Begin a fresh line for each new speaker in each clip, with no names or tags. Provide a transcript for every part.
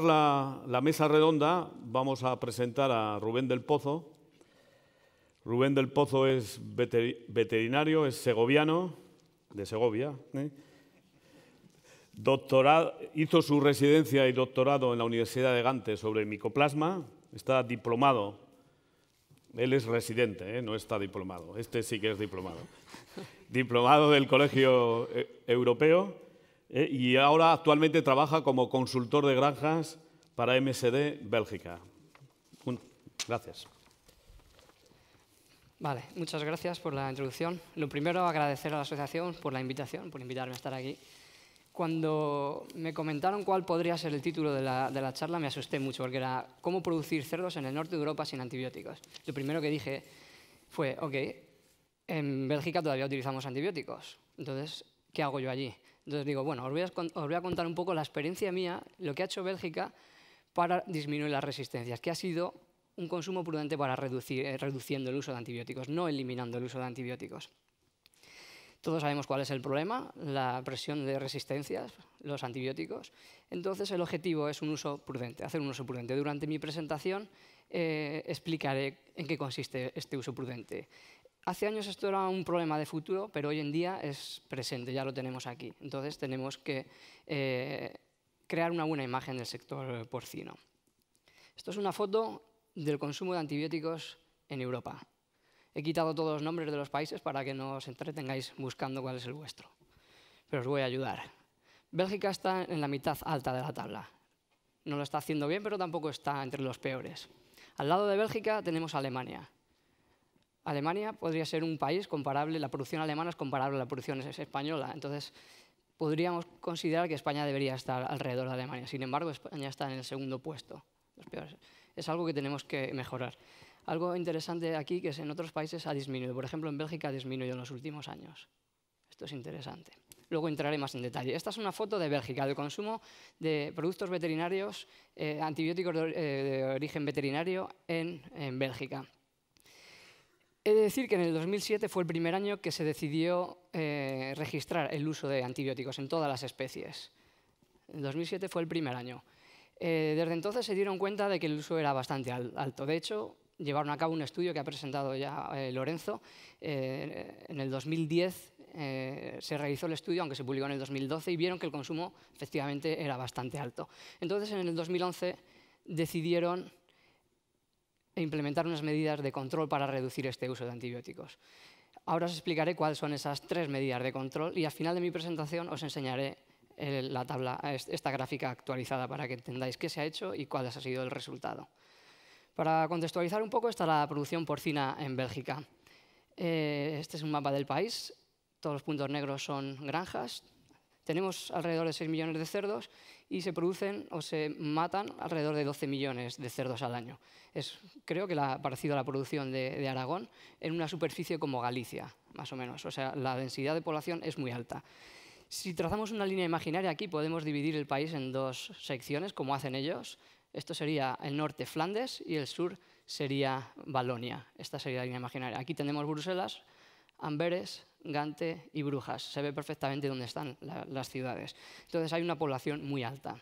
La, la, mesa redonda vamos a presentar a Rubén del Pozo. Rubén del Pozo es veterinario, es segoviano, de Segovia. ¿eh? Doctorado, hizo su residencia y doctorado en la Universidad de Gante sobre micoplasma. Está diplomado. Él es residente, ¿eh? no está diplomado. Este sí que es diplomado. diplomado del Colegio eh, Europeo eh, y ahora actualmente trabaja como consultor de granjas para MSD Bélgica. gracias. Vale, muchas gracias por la introducción. Lo primero, agradecer a la asociación por la invitación, por invitarme a estar aquí. Cuando me comentaron cuál podría ser el título de la, de la, charla, me asusté mucho, porque era cómo producir cerdos en el norte de Europa sin antibióticos. Lo primero que dije fue, ok, en Bélgica todavía utilizamos antibióticos, entonces, ¿qué hago yo allí? Entonces digo, bueno, os voy, a, contar un poco la experiencia mía, lo que ha hecho Bélgica para disminuir las resistencias, que ha sido un consumo prudente para reducir, eh, reduciendo el uso de antibióticos, no eliminando el uso de antibióticos. Todos sabemos cuál es el problema, la presión de resistencias, los antibióticos. Entonces el objetivo es un uso prudente, hacer un uso prudente. Durante mi presentación eh, explicaré en qué consiste este uso prudente. Hace años esto era un problema de futuro, pero hoy en día es presente, ya lo tenemos aquí. Entonces tenemos que eh, crear una buena imagen del sector porcino. Esto es una foto del consumo de antibióticos en Europa. He quitado todos los nombres de los países para que no os entretengáis buscando cuál es el vuestro. Pero os voy a ayudar. Bélgica está en la mitad alta de la tabla. No lo está haciendo bien, pero tampoco está entre los peores. Al lado de Bélgica tenemos Alemania, Alemania podría ser un país comparable, la producción alemana es comparable a la producción española, entonces podríamos considerar que España debería estar alrededor de Alemania. Sin embargo, España está en el segundo puesto. Es algo que tenemos que mejorar. Algo interesante aquí es que en otros países ha disminuido. Por ejemplo, en Bélgica ha disminuido en los últimos años. Esto es interesante. Luego entraré más en detalle. Esta es una foto de Bélgica, del consumo de productos veterinarios, eh, antibióticos eh, de, origen veterinario en Bélgica. He decir que en el 2007 fue el primer año que se decidió eh, registrar el uso de antibióticos en todas las especies. El 2007 fue el primer año. Eh, desde entonces se dieron cuenta de que el uso era bastante alto. De hecho, llevaron a cabo un estudio que ha presentado ya eh, Lorenzo. en el 2010 se realizó el estudio, aunque se publicó en el 2012, y vieron que el consumo efectivamente era bastante alto. Entonces, en el 2011 decidieron e implementar unas medidas de control para reducir este uso de antibióticos. Ahora os explicaré cuáles son esas tres medidas de control y al final de mi presentación os enseñaré la tabla, esta gráfica actualizada para que entendáis qué se ha hecho y cuál ha sido el resultado. Para contextualizar un poco, está la producción porcina en Bélgica. Eh, este es un mapa del país. Todos los puntos negros son granjas, tenemos alrededor de 6 millones de cerdos y se producen o se matan alrededor de 12 millones de cerdos al año. Es, creo que la, parecido a la producción de, de Aragón en una superficie como Galicia, más o menos. O sea, la densidad de población es muy alta. Si trazamos una línea imaginaria aquí, podemos dividir el país en dos secciones, como hacen ellos. Esto sería el norte Flandes y el sur sería Balonia. Esta sería la línea imaginaria. Aquí tenemos Bruselas, Amberes, Gante y Brujas. Se ve perfectamente dónde están las ciudades. Entonces hay una población muy alta.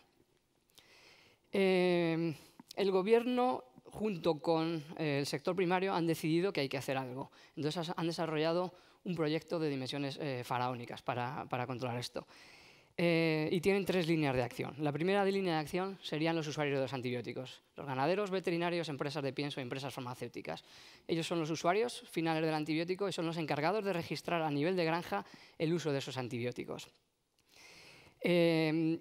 Eh, el gobierno junto con eh, el sector primario han decidido que hay que hacer algo. Entonces han desarrollado un proyecto de dimensiones eh, faraónicas para controlar esto. Eh, y tienen tres líneas de acción. La primera línea de acción serían los usuarios de los antibióticos, los ganaderos, veterinarios, empresas de pienso y empresas farmacéuticas. Ellos son los usuarios finales del antibiótico y son los encargados de registrar a nivel de granja el uso de esos antibióticos. Eh,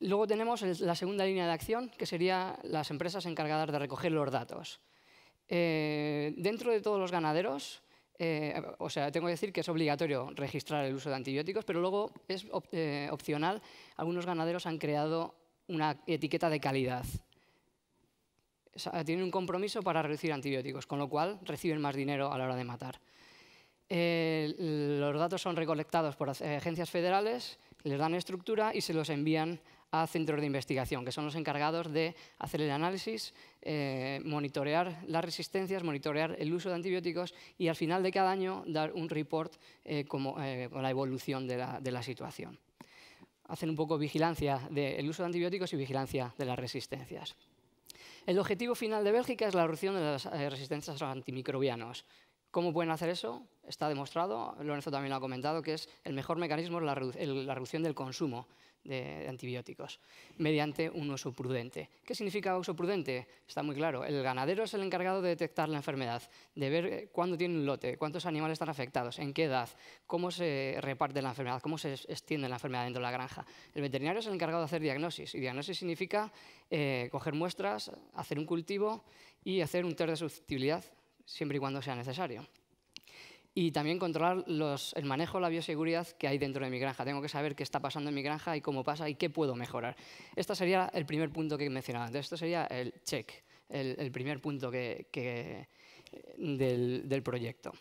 luego tenemos la segunda línea de acción, que serían las empresas encargadas de recoger los datos. Eh, dentro de todos los ganaderos, eh, o sea, tengo que decir que es obligatorio registrar el uso de antibióticos, pero luego es eh, opcional. Algunos ganaderos han creado una etiqueta de calidad. tienen un compromiso para reducir antibióticos, con lo cual reciben más dinero a la hora de matar. Eh, los datos son recolectados por agencias federales, les dan estructura y se los envían a centros de investigación, que son los encargados de hacer el análisis, eh, monitorear las resistencias, monitorear el uso de antibióticos y al final de cada año dar un report eh, como, eh, con la evolución de la, situación. Hacen un poco vigilancia del uso de antibióticos y vigilancia de las resistencias. El objetivo final de Bélgica es la reducción de las resistencias a los antimicrobianos. ¿Cómo pueden hacer eso? Está demostrado, Lorenzo también lo ha comentado, que es el mejor mecanismo la, la reducción del consumo de antibióticos mediante un uso prudente. ¿Qué significa uso prudente? Está muy claro. El ganadero es el encargado de detectar la enfermedad, de ver eh, cuándo tiene un lote, cuántos animales están afectados, en qué edad, cómo se reparte la enfermedad, cómo se extiende la enfermedad dentro de la granja. El veterinario es el encargado de hacer diagnosis y diagnosis significa eh, coger muestras, hacer un cultivo y hacer un test de susceptibilidad siempre y cuando sea necesario y también controlar el manejo, de la bioseguridad que hay dentro de mi granja. Tengo que saber qué está pasando en mi granja y cómo pasa y qué puedo mejorar. Este sería el primer punto que mencionaba antes. Esto sería el check, el, primer punto que, del, del, proyecto.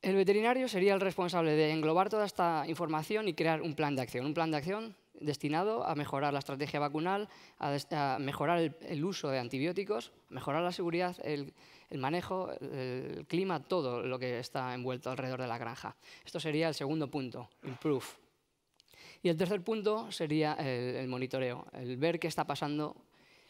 El veterinario sería el responsable de englobar toda esta información y crear un plan de acción. Un plan de acción destinado a mejorar la estrategia vacunal, a, mejorar el, uso de antibióticos, mejorar la seguridad, el, manejo, el, clima, todo lo que está envuelto alrededor de la granja. Esto sería el segundo punto, improve. Y el tercer punto sería el, monitoreo, el ver qué está pasando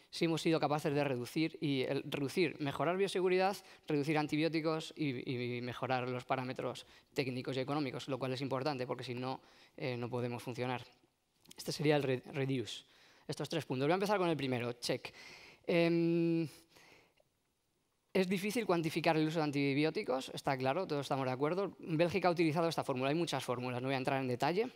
si hemos sido capaces de reducir y reducir, mejorar bioseguridad, reducir antibióticos y, mejorar los parámetros técnicos y económicos, lo cual es importante porque si no, eh, no podemos funcionar. Este sería el reduce. Estos tres puntos. Voy a empezar con el primero, check. Em, es difícil cuantificar el uso de antibióticos, está claro, todos estamos de acuerdo. Bélgica ha utilizado esta fórmula, hay muchas fórmulas, no voy a entrar en detalle.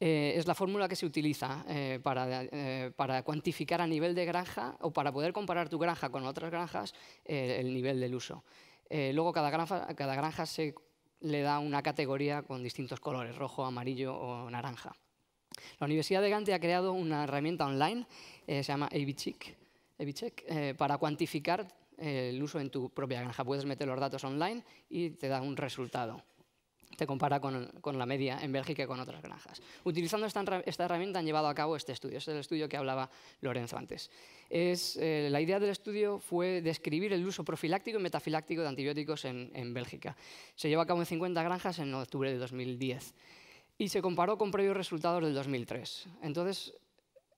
Eh, es la fórmula que se utiliza eh, eh, para, cuantificar a nivel de granja o para poder comparar tu granja con otras granjas el nivel del uso. luego cada granja, cada granja se le da una categoría con distintos colores, rojo, amarillo o naranja. La Universidad de Gante ha creado una herramienta online, eh, se llama Abicheck, eh, para cuantificar eh, el uso en tu propia granja. Puedes meter los datos online y te da un resultado. Te compara con, la media en Bélgica y con otras granjas. Utilizando esta, herramienta han llevado a cabo este estudio. es el estudio que hablaba Lorenzo antes. la idea del estudio fue describir el uso profiláctico y metafiláctico de antibióticos en, en Bélgica. Se llevó a cabo en 50 granjas en octubre de 2010 y se comparó con previos resultados del 2003. Entonces,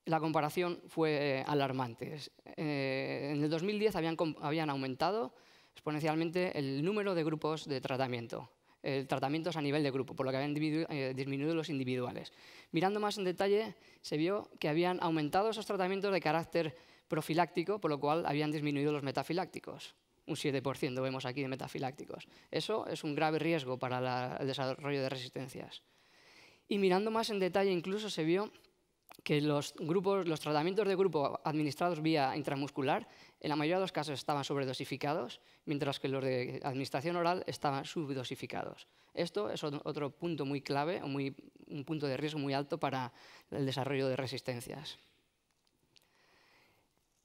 la comparación fue alarmante. Eh, en el 2010 habían, aumentado exponencialmente el número de grupos de tratamiento, el eh, tratamientos a nivel de grupo, por lo que habían eh, disminuido los individuales. Mirando más en detalle, se vio que habían aumentado esos tratamientos de carácter profiláctico, por lo cual habían disminuido los metafilácticos. Un 7% vemos aquí de metafilácticos. Eso es un grave riesgo para el desarrollo de resistencias. Y mirando más en detalle incluso se vio que los, grupos, los tratamientos de grupo administrados vía intramuscular en la mayoría de los casos estaban sobredosificados, mientras que los de administración oral estaban subdosificados. Esto es otro punto muy clave, muy, un punto de riesgo muy alto para el desarrollo de resistencias.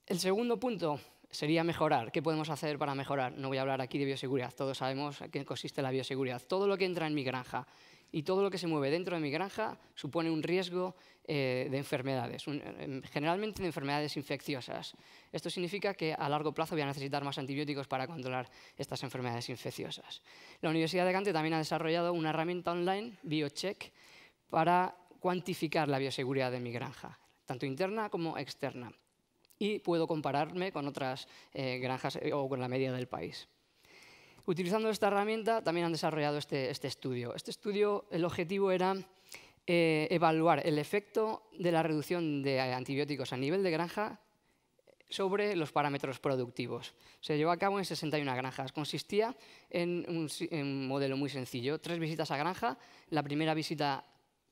El segundo punto sería mejorar. ¿Qué podemos hacer para mejorar? No voy a hablar aquí de bioseguridad. Todos sabemos en qué consiste la bioseguridad. Todo lo que entra en mi granja, y todo lo que se mueve dentro de mi granja supone un riesgo eh, de enfermedades, eh, generalmente de enfermedades infecciosas. Esto significa que a largo plazo voy a necesitar más antibióticos para controlar estas enfermedades infecciosas. La Universidad de Gante también ha desarrollado una herramienta online, BioCheck, para cuantificar la bioseguridad de mi granja, tanto interna como externa. Y puedo compararme con otras eh, granjas o con la media del país utilizando esta herramienta, también han desarrollado este, este estudio. Este estudio, el objetivo era eh, evaluar el efecto de la reducción de antibióticos a nivel de granja sobre los parámetros productivos. Se llevó a cabo en 61 granjas. Consistía en un, en un modelo muy sencillo. Tres visitas a granja. La primera visita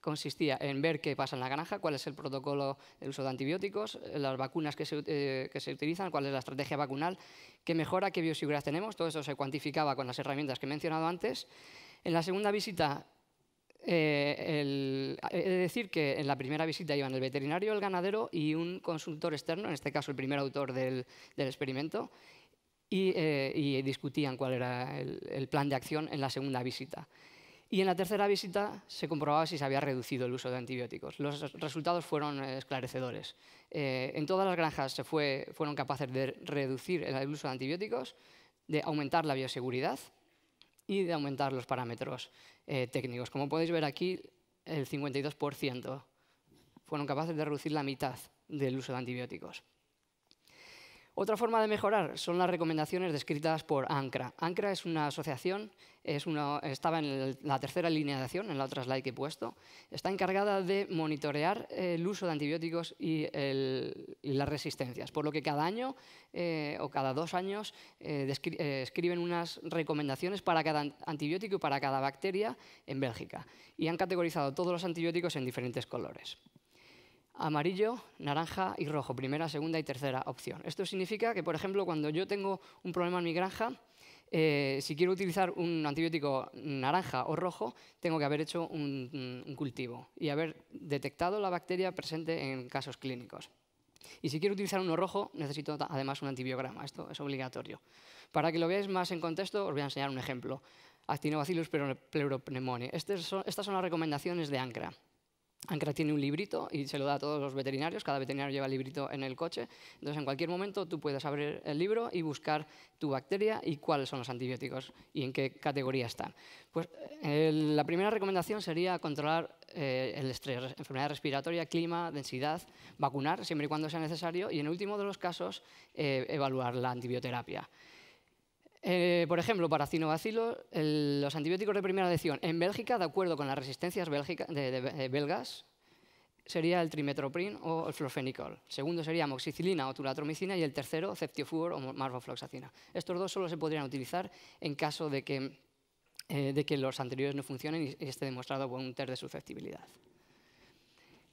consistía en ver qué pasa en la granja, cuál es el protocolo del uso de antibióticos, las vacunas eh, que se, utilizan, cuál es la estrategia vacunal, qué mejora, qué bioseguridad tenemos. Todo eso se cuantificaba con las herramientas que he mencionado antes. En la segunda visita, eh, he de decir que en la primera visita iban el veterinario, el ganadero y un consultor externo, en este caso el primer autor del, experimento, eh, y, discutían cuál era el plan de acción en la segunda visita. Y en la tercera visita se comprobaba si se había reducido el uso de antibióticos. Los resultados fueron eh, esclarecedores. Eh, en todas las granjas se fue, fueron capaces de reducir el uso de antibióticos, de aumentar la bioseguridad y de aumentar los parámetros eh, técnicos. Como podéis ver aquí, el 52% fueron capaces de reducir la mitad del uso de antibióticos. Otra forma de mejorar son las recomendaciones descritas por ANCRA. ANCRA es una asociación, estaba en la tercera de línea acción, en la otra slide que he puesto. Está encargada de monitorear eh, el uso de antibióticos y, las resistencias, por lo que cada año eh, o cada dos años eh, escriben unas recomendaciones para cada antibiótico y para cada bacteria en Bélgica. Y han categorizado todos los antibióticos en diferentes colores amarillo, naranja y rojo, primera, segunda y tercera opción. Esto significa que, por ejemplo, cuando yo tengo un problema en mi granja, eh, si quiero utilizar un antibiótico naranja o rojo, tengo que haber hecho un, cultivo y haber detectado la bacteria presente en casos clínicos. Y si quiero utilizar uno rojo, necesito además un antibiograma. Esto es obligatorio. Para que lo veáis más en contexto, os voy a enseñar un ejemplo. Actinobacillus pleuropneumoniae. estas son las recomendaciones de ANCRA. Ancra tiene un librito y se lo da a todos los veterinarios, cada veterinario lleva el librito en el coche. Entonces, en cualquier momento tú puedes abrir el libro y buscar tu bacteria y cuáles son los antibióticos y en qué categoría están. Pues la primera recomendación sería controlar eh, el estrés, enfermedad respiratoria, clima, densidad, vacunar siempre y cuando sea necesario y en último de los casos eh, evaluar la antibioterapia. Eh, por ejemplo, para cinobacilo, los antibióticos de primera elección en Bélgica, de acuerdo con las resistencias eh, belgas, sería el trimetroprin o el florfenicol. segundo sería moxicilina o tulatromicina y el tercero, ceftiofur o marbofloxacina. Estos dos solo se podrían utilizar en caso de que, eh, los anteriores no funcionen y esté demostrado con un test de susceptibilidad.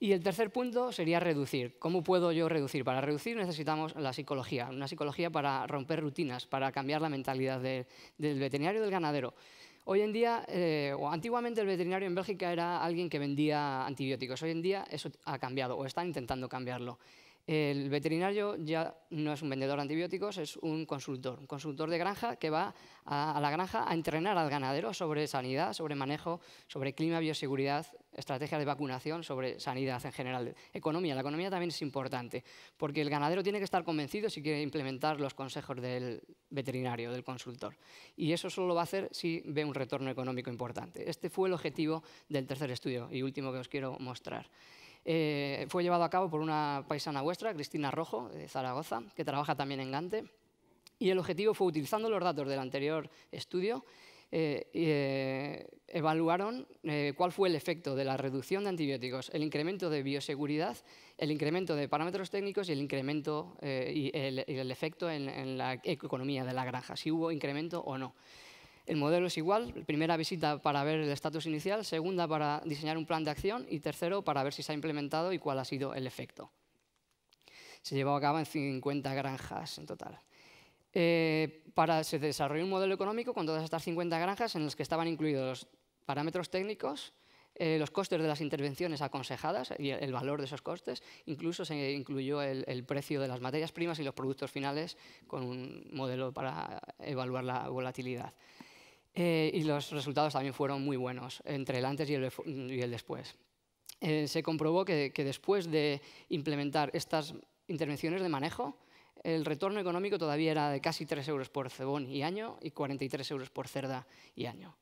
Y el tercer punto sería reducir. ¿Cómo puedo yo reducir? Para reducir necesitamos la psicología, una psicología para romper rutinas, para cambiar la mentalidad del veterinario y del ganadero. Hoy en día, eh, o antiguamente el veterinario en Bélgica era alguien que vendía antibióticos. Hoy en día eso ha cambiado o están intentando cambiarlo. El veterinario ya no es un vendedor de antibióticos, es un consultor, un consultor de granja que va a, la granja a entrenar al ganadero sobre sanidad, sobre manejo, sobre clima, bioseguridad, estrategias de vacunación, sobre sanidad en general. Economía, la economía también es importante, porque el ganadero tiene que estar convencido si quiere implementar los consejos del veterinario, del consultor. Y eso solo lo va a hacer si ve un retorno económico importante. Este fue el objetivo del tercer estudio y último que os quiero mostrar. Eh, fue llevado a cabo por una paisana vuestra, Cristina Rojo, de Zaragoza, que trabaja también en Gante. Y el objetivo fue, utilizando los datos del anterior estudio, eh, eh evaluaron eh, cuál fue el efecto de la reducción de antibióticos, el incremento de bioseguridad, el incremento de parámetros técnicos y el incremento y el, efecto en, en la economía de la granja, si hubo incremento o no. El modelo es igual, primera visita para ver el estatus inicial, segunda para diseñar un plan de acción y tercero para ver si se ha implementado y cuál ha sido el efecto. Se llevó a cabo en 50 granjas en total. Eh, para, se desarrolló un modelo económico con todas estas 50 granjas en las que estaban incluidos los parámetros técnicos, eh, los costes de las intervenciones aconsejadas y el valor de esos costes. Incluso se incluyó el precio de las materias primas y los productos finales con un modelo para evaluar la volatilidad. Eh, y los resultados también fueron muy buenos entre el antes y el, después. Eh, se comprobó que, que, después de implementar estas intervenciones de manejo, el retorno económico todavía era de casi 3 euros por cebón y año y 43 euros por cerda y año.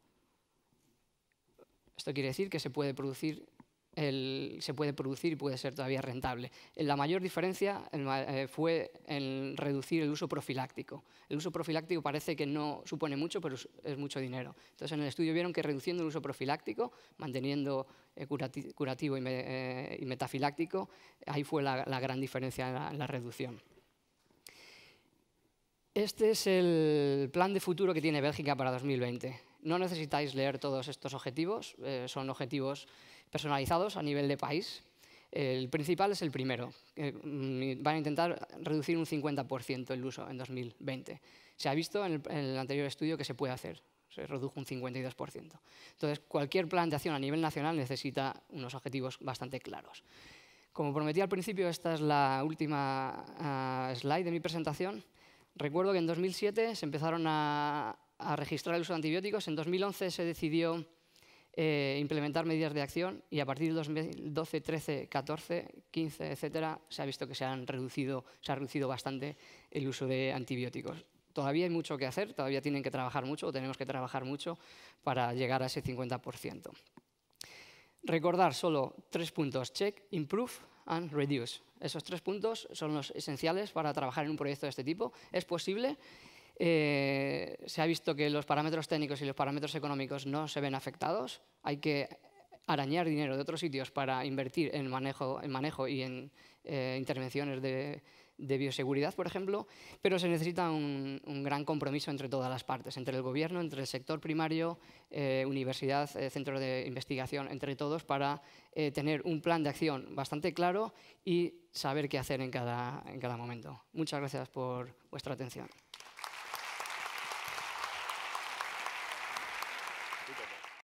Esto quiere decir que se puede producir se puede producir y puede ser todavía rentable. La mayor diferencia eh, fue en reducir el uso profiláctico. El uso profiláctico parece que no supone mucho, pero es mucho dinero. Entonces, en el estudio vieron que reduciendo el uso profiláctico, manteniendo eh, curativo eh, y, metafiláctico, ahí fue la, gran diferencia en la, reducción. Este es el plan de futuro que tiene Bélgica para 2020. No necesitáis leer todos estos objetivos, son objetivos personalizados a nivel de país. El principal es el primero. Mm, van a intentar reducir un 50% el uso en 2020. Se ha visto en el, anterior estudio que se puede hacer, se redujo un 52%. Entonces, cualquier plan de acción a nivel nacional necesita unos objetivos bastante claros. Como prometí al principio, esta es la última ah, slide de mi presentación. Recuerdo que en 2007 se empezaron a, a registrar el uso de antibióticos. En 2011 se decidió eh, implementar medidas de acción y a partir de 2012, 13, 14, 15, etcétera, se ha visto que se, han reducido, se ha reducido bastante el uso de antibióticos. Todavía hay mucho que hacer, todavía tienen que trabajar mucho o tenemos que trabajar mucho para llegar a ese 50%. Recordar solo tres puntos, check, improve and reduce. Esos tres puntos son los esenciales para trabajar en un proyecto de este tipo. Es posible eh, se ha visto que los parámetros técnicos y los parámetros económicos no se ven afectados. Hay que arañar dinero de otros sitios para invertir en manejo, y en eh, intervenciones de, bioseguridad, por ejemplo, pero se necesita un, gran compromiso entre todas las partes, entre el gobierno, entre el sector primario, eh, universidad, centro de investigación, entre todos, para tener un plan de acción bastante claro y saber qué hacer en cada momento. Muchas gracias por vuestra atención.